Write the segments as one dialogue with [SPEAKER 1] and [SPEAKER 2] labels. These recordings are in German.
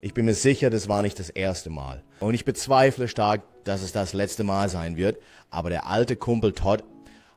[SPEAKER 1] Ich bin mir sicher, das war nicht das erste Mal. Und ich bezweifle stark, dass es das letzte Mal sein wird. Aber der alte Kumpel Todd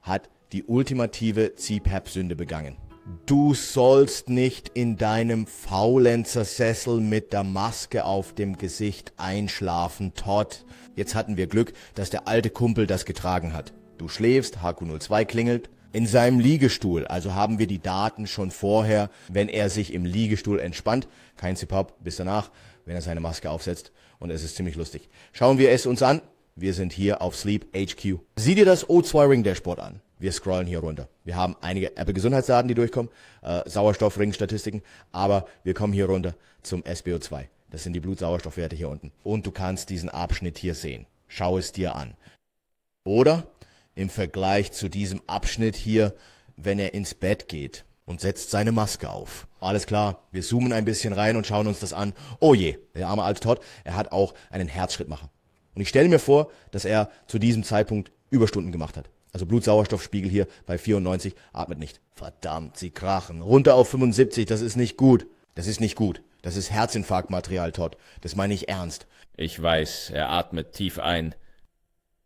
[SPEAKER 1] hat die ultimative CPAP-Sünde begangen. Du sollst nicht in deinem Faulenzer-Sessel mit der Maske auf dem Gesicht einschlafen, Todd. Jetzt hatten wir Glück, dass der alte Kumpel das getragen hat. Du schläfst, HQ02 klingelt, in seinem Liegestuhl. Also haben wir die Daten schon vorher, wenn er sich im Liegestuhl entspannt. Kein CPAP bis danach, wenn er seine Maske aufsetzt. Und es ist ziemlich lustig. Schauen wir es uns an. Wir sind hier auf Sleep HQ. Sieh dir das O2 Ring Dashboard an. Wir scrollen hier runter. Wir haben einige Apple-Gesundheitsdaten, die durchkommen, äh, Sauerstoffring-Statistiken, aber wir kommen hier runter zum SBO2. Das sind die Blutsauerstoffwerte hier unten. Und du kannst diesen Abschnitt hier sehen. Schau es dir an. Oder im Vergleich zu diesem Abschnitt hier, wenn er ins Bett geht und setzt seine Maske auf. Alles klar, wir zoomen ein bisschen rein und schauen uns das an. Oh je, der arme alte Todd, er hat auch einen Herzschrittmacher. Und ich stelle mir vor, dass er zu diesem Zeitpunkt Überstunden gemacht hat. Also Blutsauerstoffspiegel hier bei 94 atmet nicht. Verdammt, sie krachen. Runter auf 75, das ist nicht gut. Das ist nicht gut. Das ist Herzinfarktmaterial, Todd. Das meine ich ernst. Ich weiß, er atmet tief ein.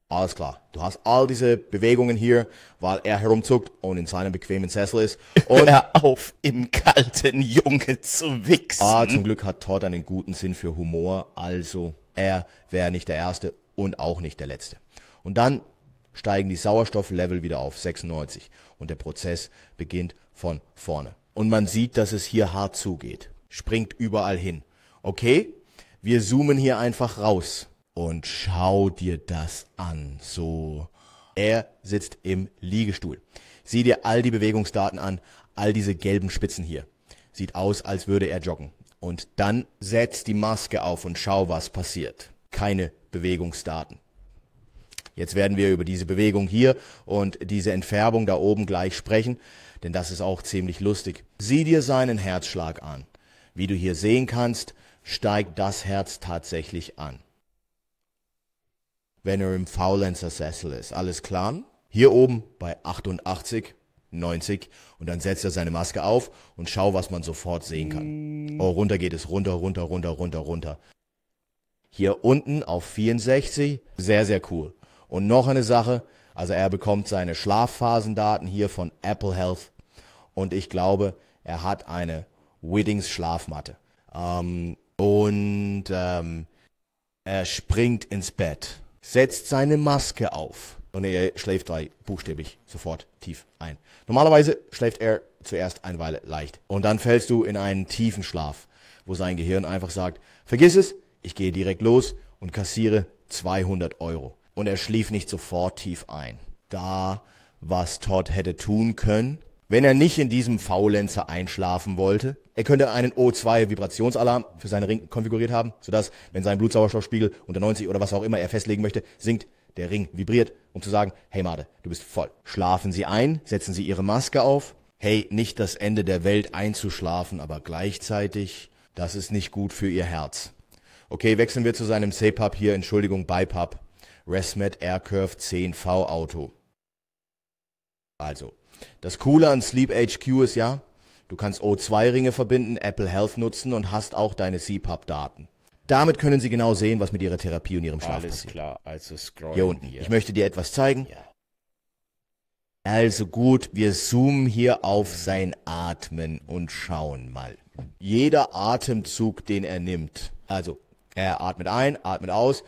[SPEAKER 1] Alles klar. Du hast all diese Bewegungen hier, weil er herumzuckt und in seinem bequemen Sessel ist. Und Hör auf, im kalten Junge zu wichsen. Ah, zum Glück hat Todd einen guten Sinn für Humor. Also, er wäre nicht der Erste und auch nicht der Letzte. Und dann steigen die Sauerstofflevel wieder auf 96 und der Prozess beginnt von vorne. Und man sieht, dass es hier hart zugeht. Springt überall hin. Okay, wir zoomen hier einfach raus und schau dir das an. So, er sitzt im Liegestuhl. Sieh dir all die Bewegungsdaten an, all diese gelben Spitzen hier. Sieht aus, als würde er joggen. Und dann setz die Maske auf und schau, was passiert. Keine Bewegungsdaten. Jetzt werden wir über diese Bewegung hier und diese Entfärbung da oben gleich sprechen, denn das ist auch ziemlich lustig. Sieh dir seinen Herzschlag an. Wie du hier sehen kannst, steigt das Herz tatsächlich an wenn er im Faulenzer-Sessel ist. Alles klar? Hier oben bei 88, 90 und dann setzt er seine Maske auf und schau, was man sofort sehen kann. Oh, runter geht es, runter, runter, runter, runter, runter. Hier unten auf 64, sehr, sehr cool. Und noch eine Sache, also er bekommt seine Schlafphasendaten hier von Apple Health und ich glaube, er hat eine Widdings Schlafmatte. Ähm, und ähm, er springt ins Bett setzt seine Maske auf. Und er schläft drei buchstäblich sofort tief ein. Normalerweise schläft er zuerst eine Weile leicht. Und dann fällst du in einen tiefen Schlaf, wo sein Gehirn einfach sagt, vergiss es, ich gehe direkt los und kassiere 200 Euro. Und er schlief nicht sofort tief ein. Da, was Todd hätte tun können, wenn er nicht in diesem Faulenzer einschlafen wollte, er könnte einen O2-Vibrationsalarm für seinen Ring konfiguriert haben, sodass, wenn sein Blutsauerstoffspiegel unter 90 oder was auch immer er festlegen möchte, sinkt, der Ring vibriert, um zu sagen, hey Made, du bist voll. Schlafen Sie ein, setzen Sie Ihre Maske auf. Hey, nicht das Ende der Welt einzuschlafen, aber gleichzeitig, das ist nicht gut für Ihr Herz. Okay, wechseln wir zu seinem c hier, Entschuldigung, BiPAP. ResMed AirCurve 10V Auto. Also, das Coole an Sleep HQ ist ja, du kannst O2-Ringe verbinden, Apple Health nutzen und hast auch deine CPAP-Daten. Damit können sie genau sehen, was mit ihrer Therapie und ihrem Schlaf Alles passiert. Alles klar, also scrollen Hier unten. Hier. Ich möchte dir etwas zeigen. Ja. Also gut, wir zoomen hier auf sein Atmen und schauen mal. Jeder Atemzug, den er nimmt, also er atmet ein, atmet aus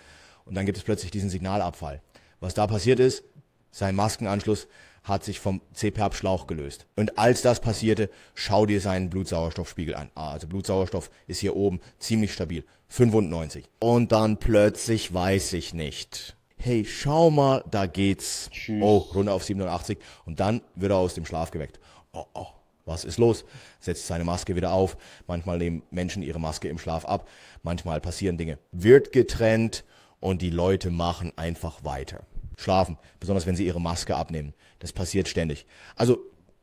[SPEAKER 1] und dann gibt es plötzlich diesen Signalabfall. Was da passiert ist, sein Maskenanschluss hat sich vom CPAP-Schlauch gelöst. Und als das passierte, schau dir seinen Blutsauerstoffspiegel an. Ah, also Blutsauerstoff ist hier oben ziemlich stabil. 95. Und dann plötzlich weiß ich nicht. Hey, schau mal, da geht's. Tschüss. Oh, runter auf 87. Und dann wird er aus dem Schlaf geweckt. Oh, oh, was ist los? Setzt seine Maske wieder auf. Manchmal nehmen Menschen ihre Maske im Schlaf ab. Manchmal passieren Dinge. Wird getrennt und die Leute machen einfach weiter schlafen, besonders wenn sie ihre Maske abnehmen. Das passiert ständig. Also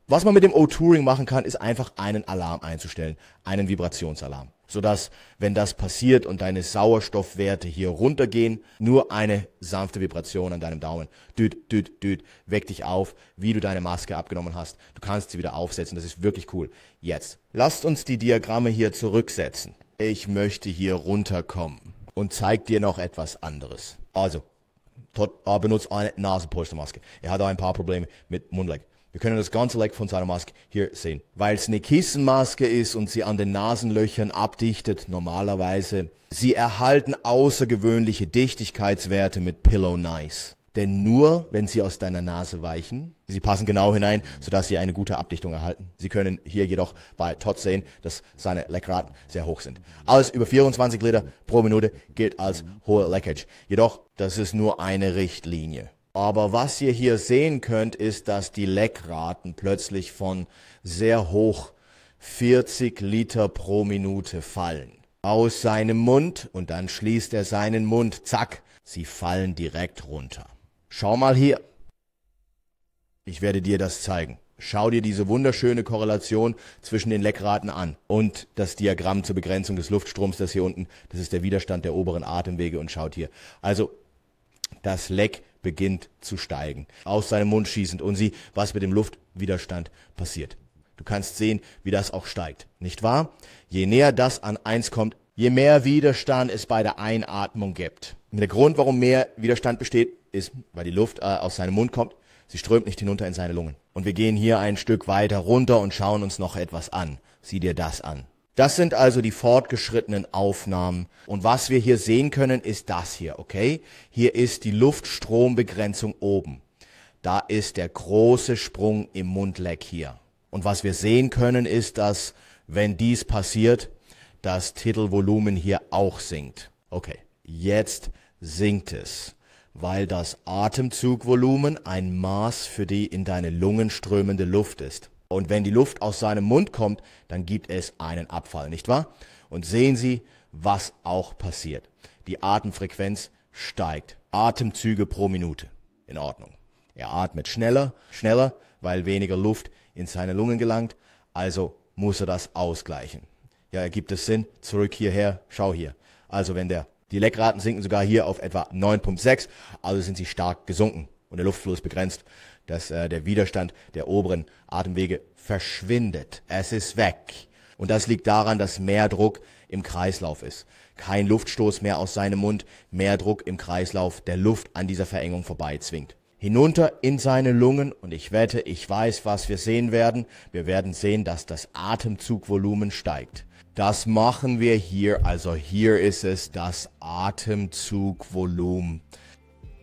[SPEAKER 1] was man mit dem O-Touring machen kann, ist einfach einen Alarm einzustellen, einen Vibrationsalarm, sodass, wenn das passiert und deine Sauerstoffwerte hier runtergehen, nur eine sanfte Vibration an deinem Daumen, düt, düt, düt, weck dich auf, wie du deine Maske abgenommen hast. Du kannst sie wieder aufsetzen, das ist wirklich cool. Jetzt, lasst uns die Diagramme hier zurücksetzen. Ich möchte hier runterkommen und zeig dir noch etwas anderes. Also, Todd benutzt eine Nasenpolstermaske. Er hat auch ein paar Probleme mit Mundleck. Wir können das ganze Leck von seiner Maske hier sehen. Weil es eine Kissenmaske ist und sie an den Nasenlöchern abdichtet normalerweise, sie erhalten außergewöhnliche Dichtigkeitswerte mit Pillow Nice denn nur, wenn sie aus deiner Nase weichen, sie passen genau hinein, sodass sie eine gute Abdichtung erhalten. Sie können hier jedoch bei Todd sehen, dass seine Leckraten sehr hoch sind. Alles über 24 Liter pro Minute gilt als hohe Leckage. Jedoch, das ist nur eine Richtlinie. Aber was ihr hier sehen könnt, ist, dass die Leckraten plötzlich von sehr hoch 40 Liter pro Minute fallen. Aus seinem Mund und dann schließt er seinen Mund, zack, sie fallen direkt runter. Schau mal hier. Ich werde dir das zeigen. Schau dir diese wunderschöne Korrelation zwischen den Leckraten an und das Diagramm zur Begrenzung des Luftstroms, das hier unten, das ist der Widerstand der oberen Atemwege und schaut hier. Also das Leck beginnt zu steigen, aus seinem Mund schießend und sieh, was mit dem Luftwiderstand passiert. Du kannst sehen, wie das auch steigt, nicht wahr? Je näher das an eins kommt, je mehr Widerstand es bei der Einatmung gibt. Und der Grund, warum mehr Widerstand besteht, ist, weil die Luft äh, aus seinem Mund kommt. Sie strömt nicht hinunter in seine Lungen. Und wir gehen hier ein Stück weiter runter und schauen uns noch etwas an. Sieh dir das an. Das sind also die fortgeschrittenen Aufnahmen. Und was wir hier sehen können, ist das hier, okay? Hier ist die Luftstrombegrenzung oben. Da ist der große Sprung im Mundleck hier. Und was wir sehen können, ist, dass, wenn dies passiert, das Titelvolumen hier auch sinkt. Okay, jetzt sinkt es, weil das Atemzugvolumen ein Maß für die in deine Lungen strömende Luft ist. Und wenn die Luft aus seinem Mund kommt, dann gibt es einen Abfall, nicht wahr? Und sehen Sie, was auch passiert. Die Atemfrequenz steigt. Atemzüge pro Minute. In Ordnung. Er atmet schneller, schneller, weil weniger Luft in seine Lungen gelangt. Also muss er das ausgleichen. Ja, ergibt es Sinn? Zurück hierher. Schau hier. Also wenn der die Leckraten sinken sogar hier auf etwa 9,6, also sind sie stark gesunken und der Luftfluss begrenzt, dass äh, der Widerstand der oberen Atemwege verschwindet. Es ist weg. Und das liegt daran, dass mehr Druck im Kreislauf ist. Kein Luftstoß mehr aus seinem Mund, mehr Druck im Kreislauf, der Luft an dieser Verengung vorbeizwingt. hinunter in seine Lungen und ich wette, ich weiß, was wir sehen werden. Wir werden sehen, dass das Atemzugvolumen steigt. Das machen wir hier. Also hier ist es das Atemzugvolumen.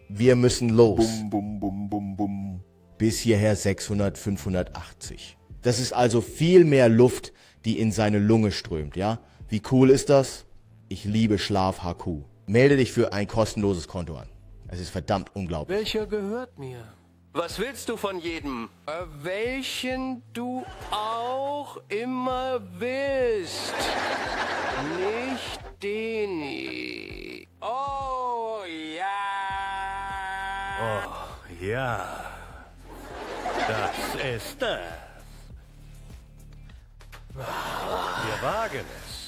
[SPEAKER 1] Wir müssen los. Bum, bum, bum, bum, bum. Bis hierher 600, 580. Das ist also viel mehr Luft, die in seine Lunge strömt, ja? Wie cool ist das? Ich liebe Schlaf HQ. Melde dich für ein kostenloses Konto an. Es ist verdammt unglaublich. Welcher gehört mir? Was willst du von jedem? Äh, welchen du auch auch immer willst. Nicht Deni. Oh ja. Oh ja. Das ist das. Wir wagen es.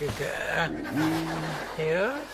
[SPEAKER 1] Ja? Hm,